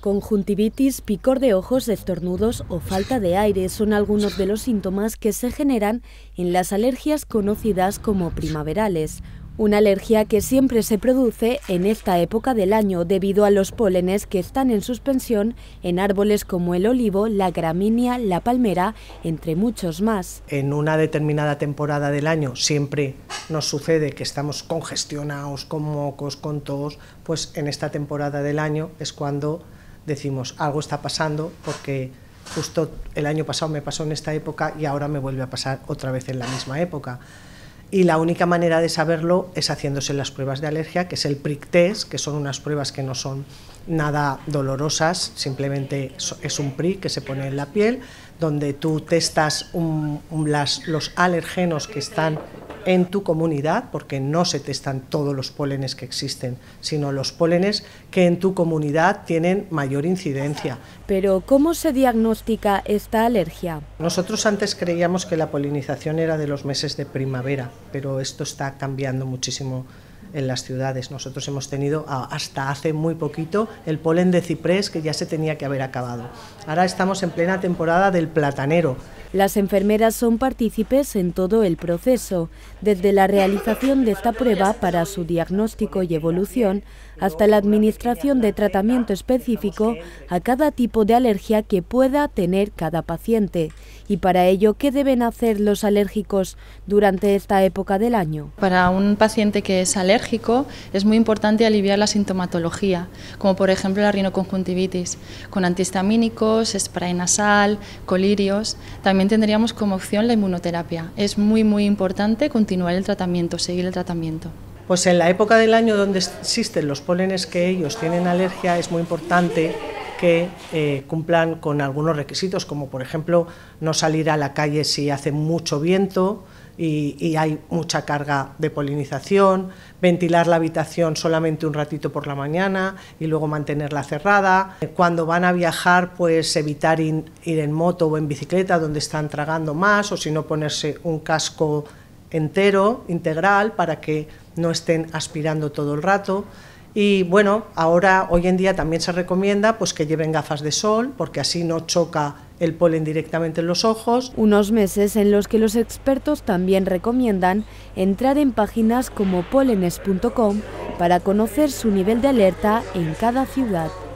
Conjuntivitis, picor de ojos, estornudos o falta de aire son algunos de los síntomas que se generan en las alergias conocidas como primaverales, una alergia que siempre se produce en esta época del año debido a los pólenes que están en suspensión en árboles como el olivo, la gramínea, la palmera, entre muchos más. En una determinada temporada del año siempre nos sucede que estamos congestionados con mocos, con tos, pues en esta temporada del año es cuando decimos algo está pasando porque justo el año pasado me pasó en esta época y ahora me vuelve a pasar otra vez en la misma época. Y la única manera de saberlo es haciéndose las pruebas de alergia, que es el prick test, que son unas pruebas que no son nada dolorosas, simplemente es un prick que se pone en la piel, donde tú testas los alergenos que están en tu comunidad, porque no se testan todos los pólenes que existen, sino los pólenes que en tu comunidad tienen mayor incidencia. Pero, ¿cómo se diagnostica esta alergia? Nosotros antes creíamos que la polinización era de los meses de primavera, pero esto está cambiando muchísimo en las ciudades. Nosotros hemos tenido hasta hace muy poquito el polen de ciprés que ya se tenía que haber acabado. Ahora estamos en plena temporada del platanero. Las enfermeras son partícipes en todo el proceso, desde la realización de esta prueba para su diagnóstico y evolución hasta la administración de tratamiento específico a cada tipo de alergia que pueda tener cada paciente. Y para ello, ¿qué deben hacer los alérgicos durante esta época del año? Para un paciente que es alérgico, es muy importante aliviar la sintomatología, como por ejemplo la rinoconjuntivitis, con antihistamínicos, spray nasal, colirios. También tendríamos como opción la inmunoterapia. Es muy, muy importante continuar el tratamiento, seguir el tratamiento. Pues en la época del año donde existen los pólenes que ellos tienen alergia es muy importante que eh, cumplan con algunos requisitos, como por ejemplo no salir a la calle si hace mucho viento y, hay mucha carga de polinización, ventilar la habitación solamente un ratito por la mañana y luego mantenerla cerrada. Cuando van a viajar, pues evitar ir en moto o en bicicleta donde están tragando más o si no ponerse un casco entero, integral, para que no estén aspirando todo el rato. Y bueno, ahora hoy en día también se recomienda pues que lleven gafas de sol porque así no choca el polen directamente en los ojos. Unos meses en los que los expertos también recomiendan entrar en páginas como polenes.com para conocer su nivel de alerta en cada ciudad.